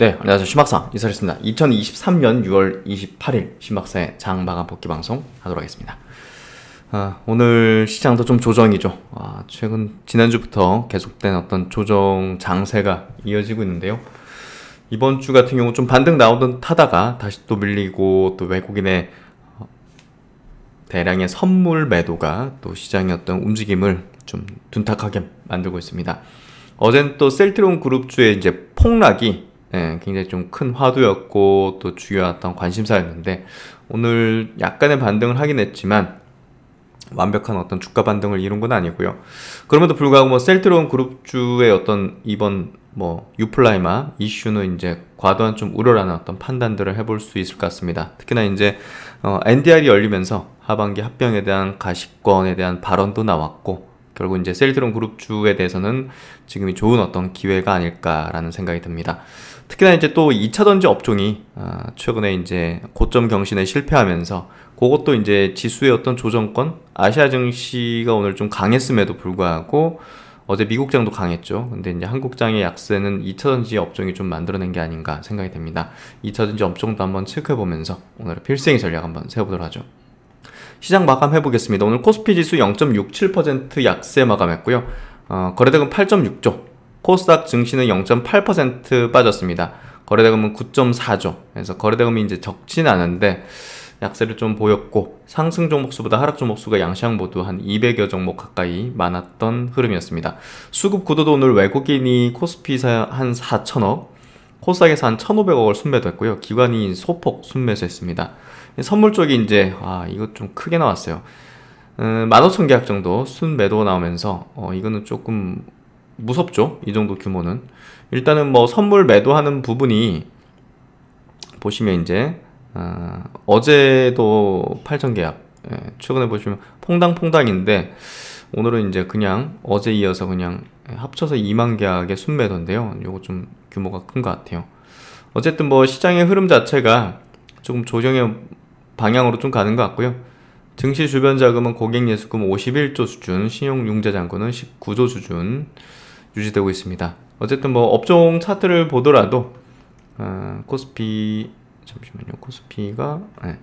네, 안녕하세요. 심학사 이설입니다. 2023년 6월 28일 신박사의 장마감 복귀 방송 하도록 하겠습니다. 아, 오늘 시장도 좀 조정이죠. 아, 최근 지난주부터 계속된 어떤 조정 장세가 이어지고 있는데요. 이번 주 같은 경우 좀 반등 나오던 타다가 다시 또 밀리고 또 외국인의 어, 대량의 선물 매도가 또 시장의 어떤 움직임을 좀 둔탁하게 만들고 있습니다. 어젠 또 셀트론 그룹주의 이제 폭락이 네, 굉장히 좀 큰 화두였고 또 중요했던 관심사였는데 오늘 약간의 반등을 하긴 했지만 완벽한 어떤 주가 반등을 이룬 건 아니고요. 그럼에도 불구하고 뭐 셀트론 그룹주의 어떤 이번 뭐 유플라이마 이슈는 이제 과도한 좀 우려라는 어떤 판단들을 해볼 수 있을 것 같습니다. 특히나 이제 어, NDR이 열리면서 하반기 합병에 대한 가시권에 대한 발언도 나왔고 결국 이제 셀트론 그룹주에 대해서는 지금이 좋은 어떤 기회가 아닐까라는 생각이 듭니다. 특히나 이제 또 2차 전지 업종이 아, 최근에 이제 고점 경신에 실패하면서 그것도 이제 지수의 어떤 조정권 아시아 증시가 오늘 좀 강했음에도 불구하고 어제 미국장도 강했죠. 근데 이제 한국장의 약세는 2차 전지 업종이 좀 만들어낸 게 아닌가 생각이 됩니다. 2차 전지 업종도 한번 체크해보면서 오늘의 필승의 전략 한번 세워보도록 하죠. 시장 마감해 보겠습니다. 오늘 코스피 지수 0.67% 약세 마감했고요. 어, 거래대금 8.6조, 코스닥 증시는 0.8% 빠졌습니다. 거래대금은 9.4조. 그래서 거래대금이 이제 적진 않은데 약세를 좀 보였고 상승 종목수보다 하락 종목수가 양시장 모두 한 200여 종목 가까이 많았던 흐름이었습니다. 수급 구도도 오늘 외국인이 코스피사 한 4천억, 코스닥에서 한 1,500억을 순매도했고요. 기관이 소폭 순매수했습니다. 선물 쪽이 이제 아 이거 좀 크게 나왔어요. 음, 15,000계약 정도 순매도 나오면서 어, 이거는 조금 무섭죠. 이 정도 규모는. 일단은 뭐 선물 매도하는 부분이 보시면 이제 어, 어제도 8천 계약 예, 최근에 보시면 퐁당퐁당인데 오늘은 이제 그냥 어제 이어서 그냥 합쳐서 2만 계약의 순매도인데요. 요거 좀 규모가 큰 것 같아요. 어쨌든 뭐 시장의 흐름 자체가 조금 조정의 방향으로 좀 가는 것 같고요. 증시 주변 자금은 고객 예수금 51조 수준, 신용융자 잔고는 19조 수준, 유지되고 있습니다. 어쨌든 뭐 업종 차트를 보더라도 어, 코스피 잠시만요. 코스피가 네.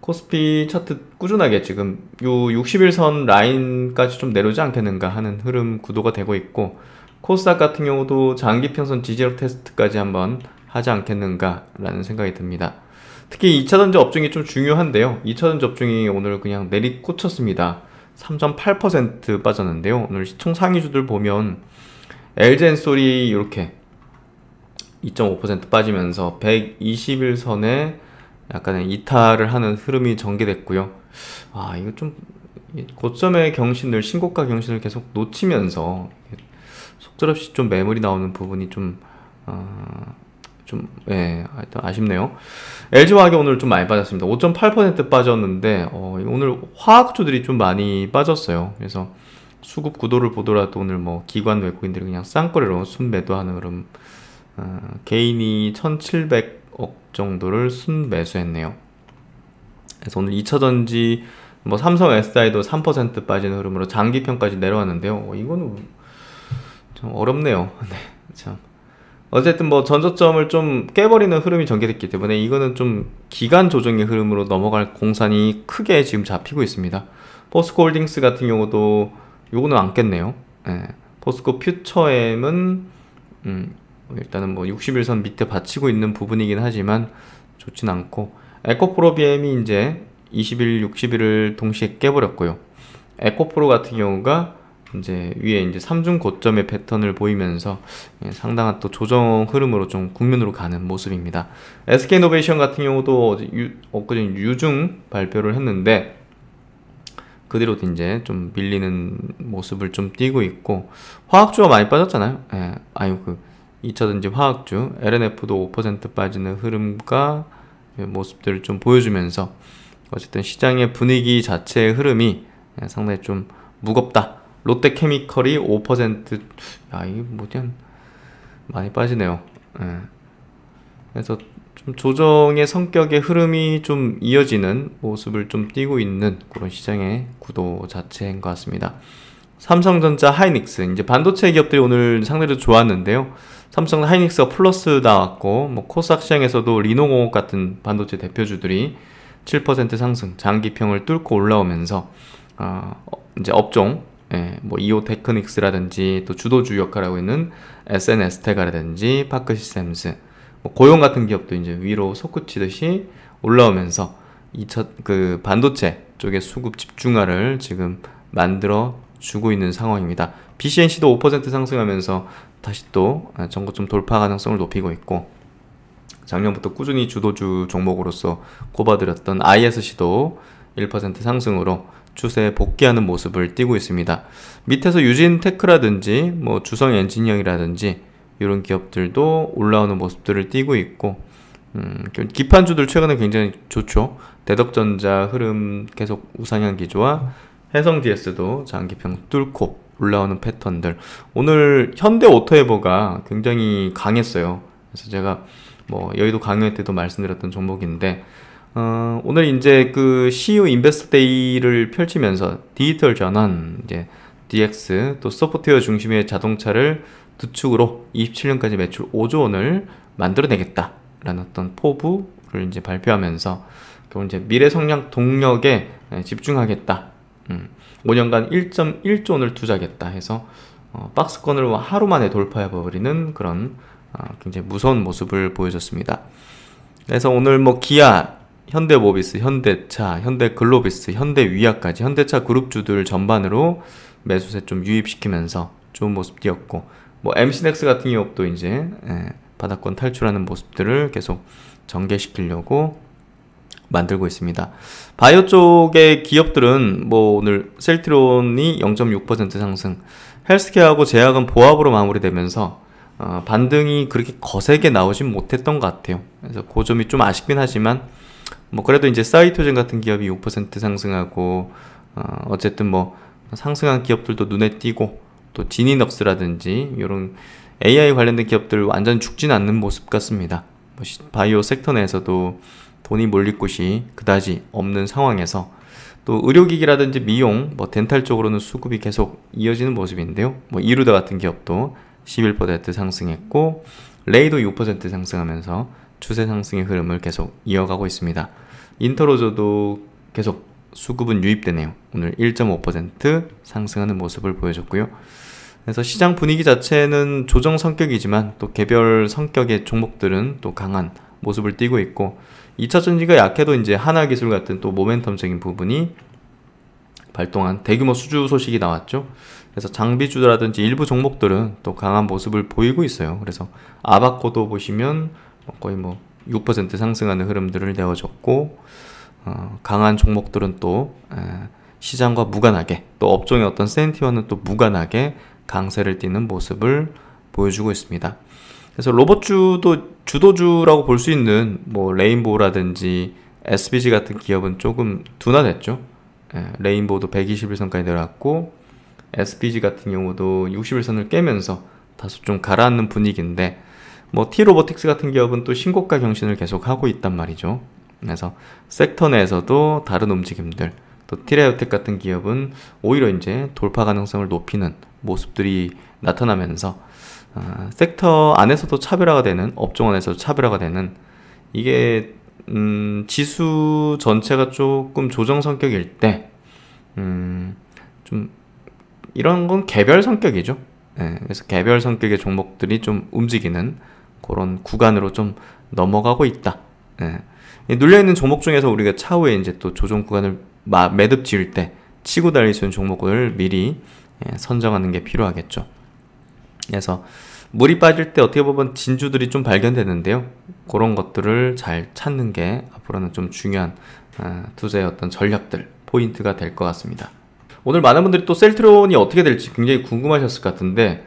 코스피 차트 꾸준하게 지금 요 60일선 라인까지 좀 내려오지 않겠는가 하는 흐름 구도가 되고 있고 코스닥 같은 경우도 장기 평선 지지력 테스트까지 한번 하지 않겠는가라는 생각이 듭니다. 특히 2차전지 업종이 좀 중요한데요. 2차전지 업종이 오늘 그냥 내리 꽂혔습니다. 3.8% 빠졌는데요. 오늘 시총 상위주들 보면 엘젠 소리 이렇게 2.5% 빠지면서 121선에 약간의 이탈을 하는 흐름이 전개됐고요. 아 이거 좀 고점의 경신을 신고가 경신을 계속 놓치면서 속절없이 좀 매물이 나오는 부분이 좀 어, 좀, 예, 하여튼 아쉽네요. LG화학이 오늘 좀 많이 빠졌습니다. 5.8% 빠졌는데, 어, 오늘 화학주들이 좀 많이 빠졌어요. 그래서, 수급 구도를 보더라도 오늘 뭐 기관 외국인들이 그냥 쌍거래로 순매도하는 흐름 어, 개인이 1700억 정도를 순매수했네요 그래서 오늘 2차전지 뭐 삼성 SI도 3% 빠지는 흐름으로 장기평까지 내려왔는데요 어, 이거는 좀 어렵네요 네, 참. 어쨌든 뭐 전저점을 좀 깨버리는 흐름이 전개됐기 때문에 이거는 좀 기간 조정의 흐름으로 넘어갈 공산이 크게 지금 잡히고 있습니다. 포스코홀딩스 같은 경우도 요거는 안 깼네요 예. 포스코 퓨처엠은 음, 일단은 뭐 61선 밑에 받치고 있는 부분이긴 하지만 좋진 않고 에코프로 BM이 이제 21, 61을 동시에 깨버렸고요 에코프로 같은 경우가 이제 위에 이제 3중 고점의 패턴을 보이면서 예, 상당한 또 조정 흐름으로 좀 국면으로 가는 모습입니다. SK노베이션 같은 경우도 어제 유, 엊그제 유중 발표를 했는데 그뒤로도 이제 좀 밀리는 모습을 좀 띄고 있고 화학주가 많이 빠졌잖아요. 예, 아유 그 2차전지 화학주 LNF도 5% 빠지는 흐름과 예, 모습들을 좀 보여주면서 어쨌든 시장의 분위기 자체의 흐름이 예, 상당히 좀 무겁다. 롯데케미컬이 5%야 이게 뭐냐 많이 빠지네요. 예. 그래서 좀 조정의 성격의 흐름이 좀 이어지는 모습을 좀 띄고 있는 그런 시장의 구도 자체인 것 같습니다. 삼성전자, 하이닉스 이제 반도체 기업들이 오늘 상대로 좋았는데요. 삼성, 하이닉스가 플러스 나왔고 뭐 코스닥 시장에서도 리노공업 같은 반도체 대표주들이 7% 상승, 장기평을 뚫고 올라오면서 어, 이제 업종 예, 뭐 이오 테크닉스라든지 또 주도주 역할하고 있는 SNS 테가라든지 파크 시스템스 뭐 고용 같은 기업도 이제 위로 솟구치듯이 올라오면서 이 첫 그 반도체 쪽의 수급 집중화를 지금 만들어 주고 있는 상황입니다. BCNC도 5% 상승하면서 다시 또 아, 전고점 돌파 가능성을 높이고 있고 작년부터 꾸준히 주도주 종목으로서 꼽아드렸던 ISC도 1% 상승으로 추세에 복귀하는 모습을 띄고 있습니다. 밑에서 유진 테크라든지 뭐 주성 엔지니이라든지 이런 기업들도 올라오는 모습들을 띄고 있고 음, 기판주들 최근에 굉장히 좋죠. 대덕전자 흐름 계속 우상향 기조와 해성 DS도 장기평 뚫고 올라오는 패턴들. 오늘 현대 오토에버가 굉장히 강했어요. 그래서 제가 뭐 여의도 강연 때도 말씀드렸던 종목인데 어, 오늘 이제 그 CU 인베스트 데이를 펼치면서 디지털 전환 이제 DX 또 소프트웨어 중심의 자동차를 두축으로 27년까지 매출 5조 원을 만들어내겠다라는 어떤 포부를 이제 발표하면서 결국 이제 미래 성장 동력에 집중하겠다. 음, 5년간 1.1조 원을 투자하겠다 해서 어, 박스권을 하루 만에 돌파해버리는 그런 어, 굉장히 무서운 모습을 보여줬습니다. 그래서 오늘 뭐 기아, 현대모비스, 현대차, 현대글로비스, 현대위아까지 현대차 그룹주들 전반으로 매수세 좀 유입시키면서 좋은 모습 띄었고 뭐 MC넥스 같은 기업도 이제 예, 바닥권 탈출하는 모습들을 계속 전개시키려고 만들고 있습니다. 바이오 쪽의 기업들은 뭐 오늘 셀트론이 0.6% 상승, 헬스케어하고 제약은 보합으로 마무리되면서 어, 반등이 그렇게 거세게 나오진 못했던 것 같아요. 그래서 그 점이 좀 아쉽긴 하지만 뭐 그래도 이제 사이토젠 같은 기업이 6% 상승하고 어, 어쨌든 뭐 상승한 기업들도 눈에 띄고 또 지니넉스라든지 이런 AI 관련된 기업들 완전 죽진 않는 모습 같습니다. 뭐 바이오 섹터 내에서도 돈이 몰릴 곳이 그다지 없는 상황에서 또 의료기기라든지 미용, 뭐 덴탈 쪽으로는 수급이 계속 이어지는 모습인데요. 뭐 이루다 같은 기업도 11% 상승했고 레이도 6% 상승하면서 추세 상승의 흐름을 계속 이어가고 있습니다. 인터로저도 계속 수급은 유입되네요. 오늘 1.5% 상승하는 모습을 보여줬고요. 그래서 시장 분위기 자체는 조정 성격이지만 또 개별 성격의 종목들은 또 강한 모습을 띄고 있고 2차 전지가 약해도 이제 하나 기술 같은 또 모멘텀적인 부분이 발동한 대규모 수주 소식이 나왔죠. 그래서 장비주라든지 일부 종목들은 또 강한 모습을 보이고 있어요. 그래서 아바코도 보시면 거의 뭐 6% 상승하는 흐름들을 내어줬고 어, 강한 종목들은 또 에, 시장과 무관하게 또 업종의 어떤 센티와는 또 무관하게 강세를 띠는 모습을 보여주고 있습니다. 그래서 로봇주도 주도주라고 볼 수 있는 뭐 레인보우라든지 SBG 같은 기업은 조금 둔화됐죠. 예, 레인보우도 121선까지 내려왔고 SBG 같은 경우도 61선을 깨면서 다소 좀 가라앉는 분위기인데 뭐 T로보틱스 같은 기업은 또 신고가 경신을 계속하고 있단 말이죠. 그래서 섹터 내에서도 다른 움직임들 또 티레오텍 같은 기업은 오히려 이제 돌파 가능성을 높이는 모습들이 나타나면서 어, 섹터 안에서도 차별화가 되는 업종 안에서도 차별화가 되는 이게 음, 지수 전체가 조금 조정 성격일 때 음, 좀 이런 건 개별 성격이죠. 예, 그래서 개별 성격의 종목들이 좀 움직이는 그런 구간으로 좀 넘어가고 있다. 예, 눌려 있는 종목 중에서 우리가 차후에 이제 또 조정 구간을 마, 매듭 지을 때 치고 달릴 수 있는 종목을 미리 예, 선정하는 게 필요하겠죠. 그래서 물이 빠질 때 어떻게 보면 진주들이 좀 발견되는데요. 그런 것들을 잘 찾는 게 앞으로는 좀 중요한 아, 투자의 어떤 전략들, 포인트가 될 것 같습니다. 오늘 많은 분들이 또 셀트론이 어떻게 될지 굉장히 궁금하셨을 것 같은데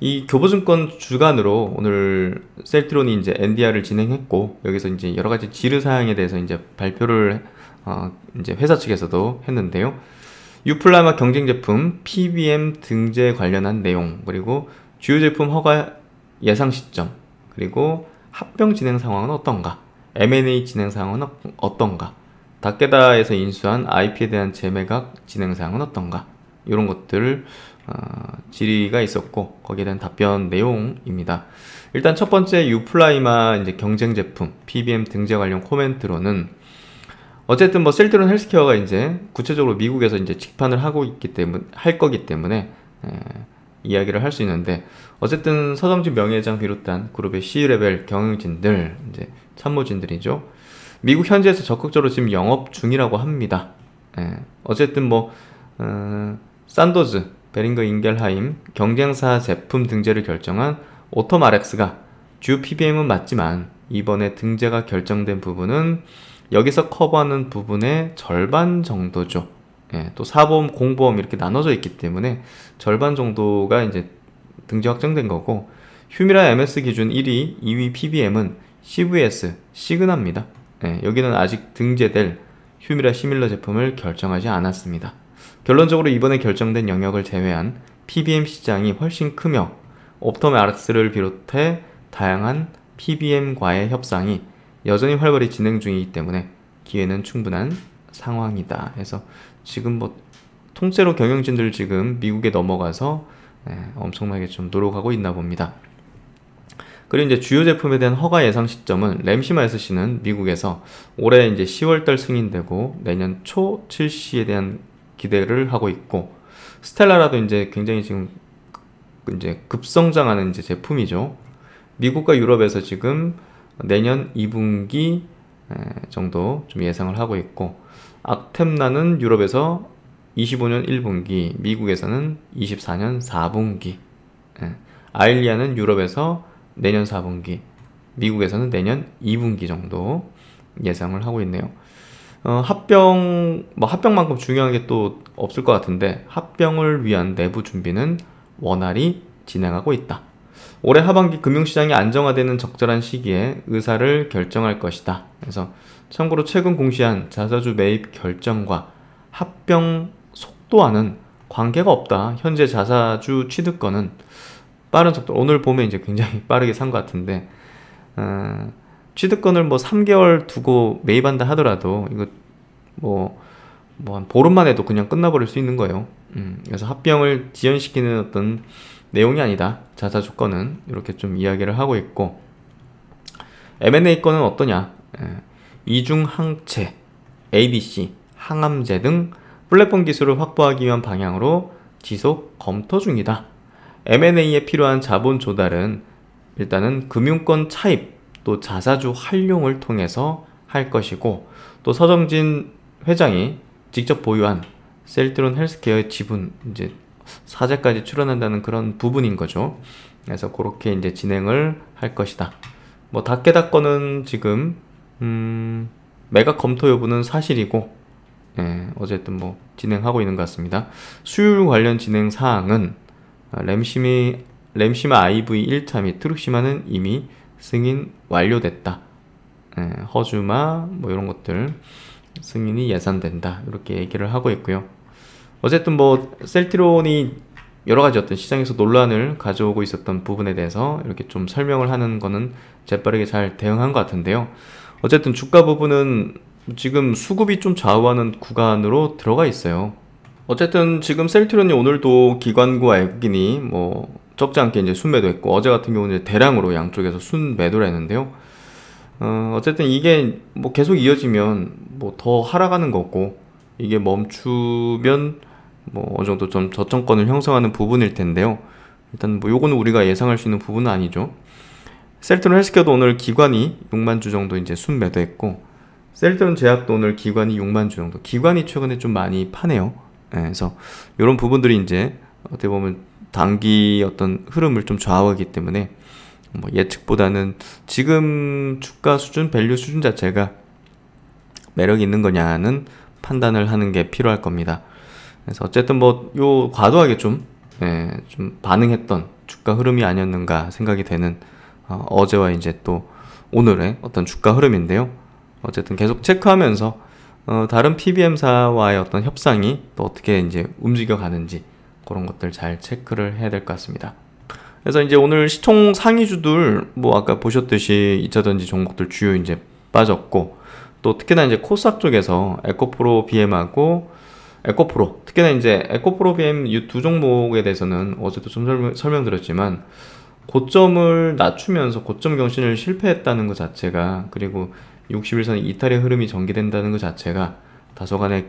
이 교보증권 주간으로 오늘 셀트론이 이제 NDR을 진행했고 여기서 이제 여러 가지 지르 사항에 대해서 이제 발표를 어 이제 회사 측에서도 했는데요. 유플라마 경쟁 제품 PBM 등재 관련한 내용 그리고 주요 제품 허가 예상 시점 그리고 합병 진행 상황은 어떤가 M&A 진행 상황은 어, 어떤가 닥게다에서 인수한 IP에 대한 재매각 진행 상황은 어떤가 이런 것들 어, 질의가 있었고 거기에 대한 답변 내용입니다. 일단 첫 번째 유플라이마 이제 경쟁 제품 PBM 등재 관련 코멘트로는 어쨌든 뭐 셀트론 헬스케어가 이제 구체적으로 미국에서 이제 직판을 하고 있기 때문에 할 거기 때문에 에, 예, 이야기를 할 수 있는데 어쨌든 서정진 명예회장 비롯한 그룹의 C레벨 경영진들 이제 참모진들이죠. 미국 현지에서 적극적으로 지금 영업 중이라고 합니다. 에, 예, 어쨌든 뭐 어, 산도즈, 베링거 인겔하임 경쟁사 제품 등재를 결정한 오토마렉스가 주 PBM은 맞지만 이번에 등재가 결정된 부분은 여기서 커버하는 부분의 절반 정도죠. 예, 또 사보험, 공보험 이렇게 나눠져 있기 때문에 절반 정도가 이제 등재 확정된 거고 휴미라 MS 기준 1위, 2위 PBM은 CVS, 시그나입니다. 예, 여기는 아직 등재될 휴미라 시밀러 제품을 결정하지 않았습니다. 결론적으로 이번에 결정된 영역을 제외한 PBM 시장이 훨씬 크며 옵텀 아르스를 비롯해 다양한 PBM과의 협상이 여전히 활발히 진행 중이기 때문에 기회는 충분한 상황이다. 해서 지금 뭐 통째로 경영진들 지금 미국에 넘어가서 네, 엄청나게 좀 노력하고 있나 봅니다. 그리고 이제 주요 제품에 대한 허가 예상 시점은 램시마 SC는 미국에서 올해 이제 10월달 승인되고 내년 초 출시에 대한 기대를 하고 있고 스텔라라도 이제 굉장히 지금 그 이제 급성장하는 이제 제품이죠. 미국과 유럽에서 지금 내년 2분기 정도 좀 예상을 하고 있고 악템나는 유럽에서 25년 1분기, 미국에서는 24년 4분기 아일리아는 유럽에서 내년 4분기, 미국에서는 내년 2분기 정도 예상을 하고 있네요. 어, 합병, 뭐 합병만큼 중요한 게 또 없을 것 같은데 합병을 위한 내부 준비는 원활히 진행하고 있다. 올해 하반기 금융시장이 안정화되는 적절한 시기에 의사를 결정할 것이다. 그래서 참고로 최근 공시한 자사주 매입 결정과 합병 속도와는 관계가 없다. 현재 자사주 취득권은 빠른 속도, 오늘 보면 이제 굉장히 빠르게 산 것 같은데, 어, 취득권을 뭐 3개월 두고 매입한다 하더라도, 이거 뭐, 뭐한 보름만 해도 그냥 끝나버릴 수 있는 거예요. 음, 그래서 합병을 지연시키는 어떤 내용이 아니다. 자사 조건은 이렇게 좀 이야기를 하고 있고 M&A 건은 어떠냐? 예, 이중 항체, ADC, 항암제 등 플랫폼 기술을 확보하기 위한 방향으로 지속 검토 중이다. M&A에 필요한 자본 조달은 일단은 금융권 차입, 또 자사주 활용을 통해서 할 것이고 또 서정진 회장이 직접 보유한 셀트론 헬스케어의 지분 이제 사제까지 출연한다는 그런 부분인 거죠. 그래서 그렇게 이제 진행을 할 것이다. 뭐 닥케다 건은 지금 음, 매각 검토 여부는 사실이고 예, 어쨌든 뭐 진행하고 있는 것 같습니다. 수율 관련 진행 사항은 아, 램심이 램시마 IV 1차 및 트룩시마는 이미 승인 완료됐다. 예, 허주마 뭐 이런 것들 승인이 예산된다 이렇게 얘기를 하고 있고요. 어쨌든 뭐 셀트론이 여러 가지 어떤 시장에서 논란을 가져오고 있었던 부분에 대해서 이렇게 좀 설명을 하는 거는 재빠르게 잘 대응한 것 같은데요. 어쨌든 주가 부분은 지금 수급이 좀 좌우하는 구간으로 들어가 있어요. 어쨌든 지금 셀트론이 오늘도 기관과 외국인이 뭐 적지 않게 이제 순매도 했고 어제 같은 경우는 이제 대량으로 양쪽에서 순매도를 했는데요. 어, 어쨌든 이게 뭐 계속 이어지면 뭐 더 하락하는 거고 이게 멈추면 뭐 어느 정도 좀 저점권을 형성하는 부분일 텐데요. 일단 뭐 요거는 우리가 예상할 수 있는 부분은 아니죠. 셀트론 헬스케어도 오늘 기관이 6만 주 정도 이제 순매도했고 셀트론 제약도 오늘 기관이 6만 주 정도. 기관이 최근에 좀 많이 파네요. 네, 그래서 이런 부분들이 이제 어떻게 보면 단기 어떤 흐름을 좀 좌우하기 때문에 뭐 예측보다는 지금 주가 수준, 밸류 수준 자체가 매력 이 있는 거냐는 판단을 하는 게 필요할 겁니다. 그래서 어쨌든 뭐요 과도하게 좀, 예, 좀 반응했던 주가 흐름이 아니었는가 생각이 되는 어, 어제와 이제 또 오늘의 어떤 주가 흐름인데요. 어쨌든 계속 체크하면서 어, 다른 PBM사와의 어떤 협상이 또 어떻게 이제 움직여 가는지 그런 것들 잘 체크를 해야 될 것 같습니다. 그래서 이제 오늘 시총 상위주들 뭐 아까 보셨듯이 2차 전지 종목들 주요 이제 빠졌고 또 특히나 이제 코스닥 쪽에서 에코프로 BM하고 에코프로 특히나 이제 에코프로 BM 이두 종목에 대해서는 어제도 좀 설명, 드렸지만 고점을 낮추면서 고점 경신을 실패했다는 것 자체가 그리고 61선 이탈의 흐름이 전개된다는 것 자체가 다소간의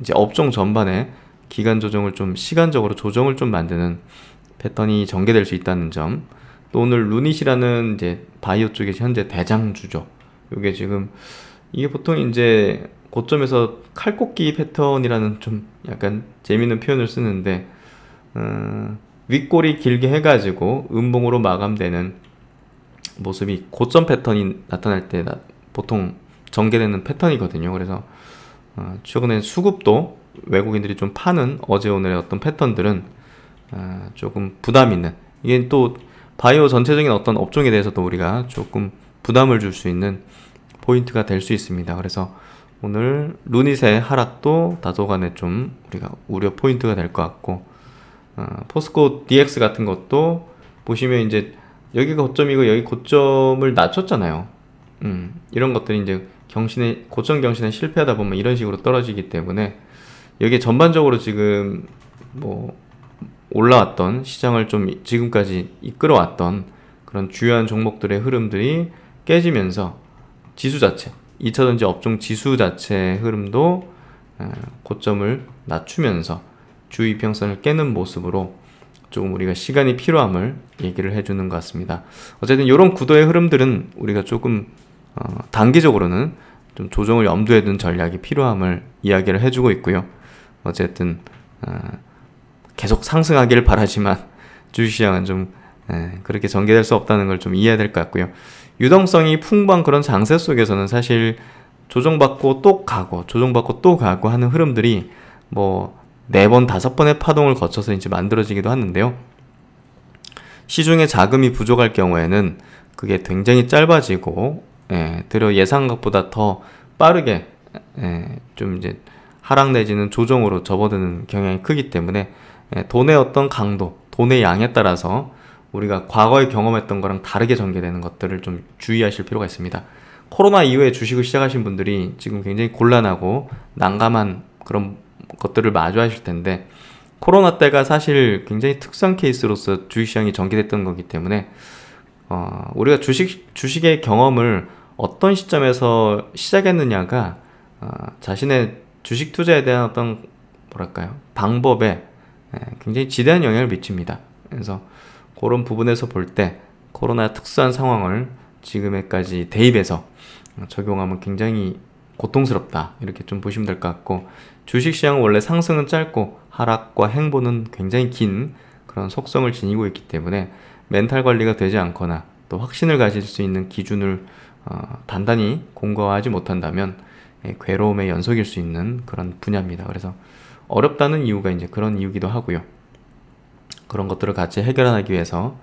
이제 업종 전반에 기간 조정을 좀 시간적으로 조정을 좀 만드는 패턴이 전개될 수 있다는 점. 또 오늘 루닛이라는 이제 바이오 쪽에 현재 대장 주죠. 이게 지금 이게 보통 이제 고점에서 칼꽂기 패턴이라는 좀 약간 재밌는 표현을 쓰는데 음, 윗골이 길게 해가지고 음봉으로 마감되는 모습이 고점 패턴이 나타날 때 나, 보통 전개되는 패턴이거든요. 그래서 어, 최근에 수급도 외국인들이 좀 파는 어제 오늘의 어떤 패턴들은 어, 조금 부담 있는 이게 또 바이오 전체적인 어떤 업종에 대해서도 우리가 조금 부담을 줄 수 있는 포인트가 될 수 있습니다. 그래서 오늘 루닛의 하락도 다소간에 좀 우리가 우려 포인트가 될 것 같고 어, 포스코 DX 같은 것도 보시면 이제 여기가 고점이고 여기 고점을 낮췄잖아요 음, 이런 것들이 이제 경신에 고점 경신에 실패하다 보면 이런 식으로 떨어지기 때문에 여기 전반적으로 지금 뭐 올라왔던 시장을 좀 지금까지 이끌어왔던 그런 주요한 종목들의 흐름들이 깨지면서 지수 자체 2차 전지 업종 지수 자체의 흐름도 고점을 낮추면서 주 이평선을 깨는 모습으로 조금 우리가 시간이 필요함을 얘기를 해주는 것 같습니다. 어쨌든 이런 구도의 흐름들은 우리가 조금 어, 단기적으로는 좀 조정을 염두에 둔 전략이 필요함을 이야기를 해주고 있고요. 어쨌든 어, 계속 상승하기를 바라지만 주식시장은 좀 에, 그렇게 전개될 수 없다는 걸 좀 이해해야 될 것 같고요. 유동성이 풍부한 그런 장세 속에서는 사실 조정받고 또 가고 조정받고 또 가고 하는 흐름들이 뭐 네 번 다섯 번의 파동을 거쳐서 이제 만들어지기도 하는데요. 시중에 자금이 부족할 경우에는 그게 굉장히 짧아지고 예, 들려 예상각보다 더 빠르게 예, 좀 이제 하락 내지는 조정으로 접어드는 경향이 크기 때문에 예, 돈의 어떤 강도, 돈의 양에 따라서 우리가 과거에 경험했던 거랑 다르게 전개되는 것들을 좀 주의하실 필요가 있습니다. 코로나 이후에 주식을 시작하신 분들이 지금 굉장히 곤란하고 난감한 그런 것들을 마주하실 텐데 코로나 때가 사실 굉장히 특수한 케이스로서 주식시장이 전개됐던 거기 때문에 어, 우리가 주식 주식의 경험을 어떤 시점에서 시작했느냐가 어, 자신의 주식 투자에 대한 어떤 뭐랄까요 방법에 예, 굉장히 지대한 영향을 미칩니다. 그래서 그런 부분에서 볼 때 코로나 특수한 상황을 지금에까지 대입해서 적용하면 굉장히 고통스럽다 이렇게 좀 보시면 될 것 같고 주식시장은 원래 상승은 짧고 하락과 행보는 굉장히 긴 그런 속성을 지니고 있기 때문에 멘탈 관리가 되지 않거나 또 확신을 가질 수 있는 기준을 어, 단단히 공고하지 못한다면 예, 괴로움의 연속일 수 있는 그런 분야입니다. 그래서 어렵다는 이유가 이제 그런 이유기도 하고요. 그런 것들을 같이 해결하기 위해서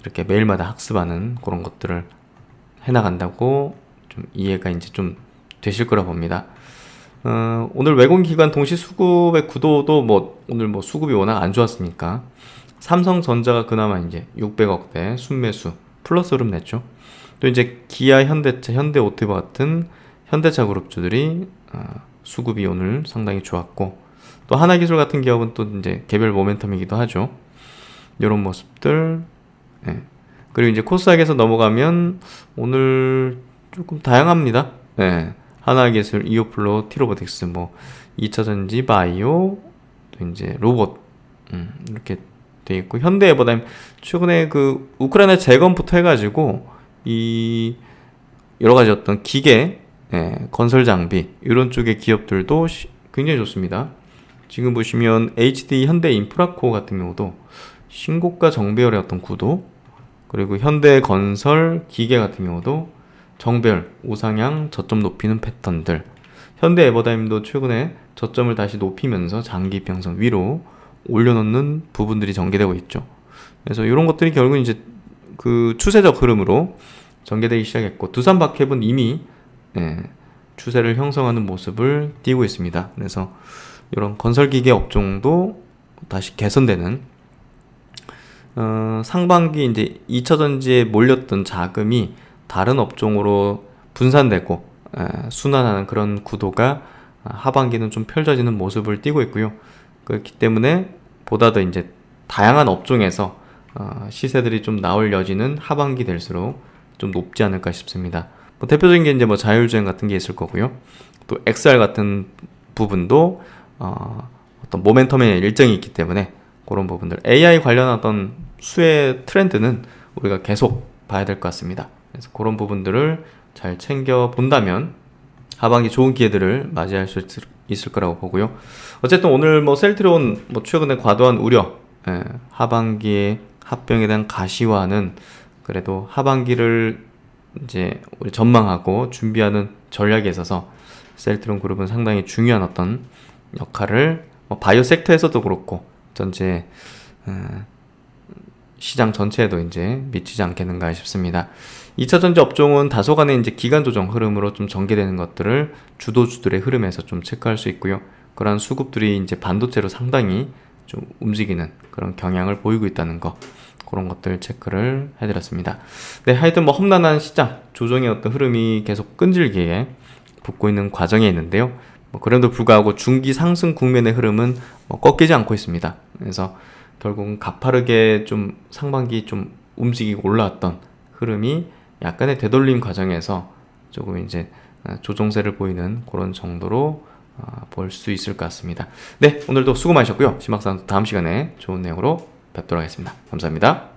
이렇게 매일마다 학습하는 그런 것들을 해나간다고 좀 이해가 이제 좀 되실 거라 봅니다. 어, 오늘 외공기관 동시 수급의 구도도 뭐 오늘 뭐 수급이 워낙 안 좋았으니까 삼성전자가 그나마 이제 600억대 순매수 플러스름 냈죠. 또 이제 기아, 현대차, 현대오토바 같은 현대차 그룹주들이 어, 수급이 오늘 상당히 좋았고 또 하나기술 같은 기업은 또 이제 개별 모멘텀이기도 하죠. 이런 모습들 예. 그리고 이제 코스닥에서 넘어가면 오늘 조금 다양합니다. 예. 하나기술, 이오플로, 티로보텍스, 뭐 2차전지, 바이오, 또 이제 로봇 음, 이렇게 돼 있고 현대에버다임 최근에 그 우크라이나 재건부터 해가지고 이 여러 가지 어떤 기계, 예, 건설 장비 이런 쪽의 기업들도 시, 굉장히 좋습니다. 지금 보시면 HD 현대 인프라코 같은 경우도 신고가 정배열의 어떤 구도 그리고 현대건설 기계 같은 경우도 정배열, 오상향, 저점 높이는 패턴들 현대 에버다임도 최근에 저점을 다시 높이면서 장기 평선 위로 올려놓는 부분들이 전개되고 있죠. 그래서 이런 것들이 결국은 이제 그 추세적 흐름으로 전개되기 시작했고 두산 박캡은 이미 예, 추세를 형성하는 모습을 띄고 있습니다. 그래서 이런 건설기계 업종도 다시 개선되는 어, 상반기 이제 2차 전지에 몰렸던 자금이 다른 업종으로 분산되고 에, 순환하는 그런 구도가 하반기는 좀 펼쳐지는 모습을 띄고 있고요. 그렇기 때문에 보다 더 이제 다양한 업종에서 어, 시세들이 좀 나올 여지는 하반기 될수록 좀 높지 않을까 싶습니다. 뭐 대표적인 게 이제 뭐 자율주행 같은 게 있을 거고요. 또 XR 같은 부분도 어, 어떤 모멘텀의 일정이 있기 때문에 그런 부분들 AI 관련하던 수의 트렌드는 우리가 계속 봐야 될 것 같습니다. 그래서 그런 부분들을 잘 챙겨 본다면 하반기 좋은 기회들을 맞이할 수 있을 거라고 보고요. 어쨌든 오늘 뭐 셀트리온 뭐 최근에 과도한 우려, 예, 하반기에 합병에 대한 가시화는 그래도 하반기를 이제 전망하고 준비하는 전략에 있어서 셀트론 그룹은 상당히 중요한 어떤 역할을 뭐 바이오 섹터에서도 그렇고 전체 음, 시장 전체에도 이제 미치지 않겠는가 싶습니다. 2차 전지 업종은 다소간의 이제 기간 조정 흐름으로 좀 전개되는 것들을 주도주들의 흐름에서 좀 체크할 수 있고요. 그러한 수급들이 이제 반도체로 상당히 좀 움직이는 그런 경향을 보이고 있다는 거 그런 것들 체크를 해드렸습니다. 네, 하여튼 뭐 험난한 시장 조정의 어떤 흐름이 계속 끈질기게 붙고 있는 과정에 있는데요. 뭐 그럼에도 불구하고 중기 상승 국면의 흐름은 뭐 꺾이지 않고 있습니다. 그래서 결국은 가파르게 좀 상반기 좀 움직이고 올라왔던 흐름이 약간의 되돌림 과정에서 조금 이제 어, 조정세를 보이는 그런 정도로 어, 볼수 있을 것 같습니다. 네, 오늘도 수고 많으셨고요. 심박사 다음 시간에 좋은 내용으로 뵙도록 하겠습니다. 감사합니다.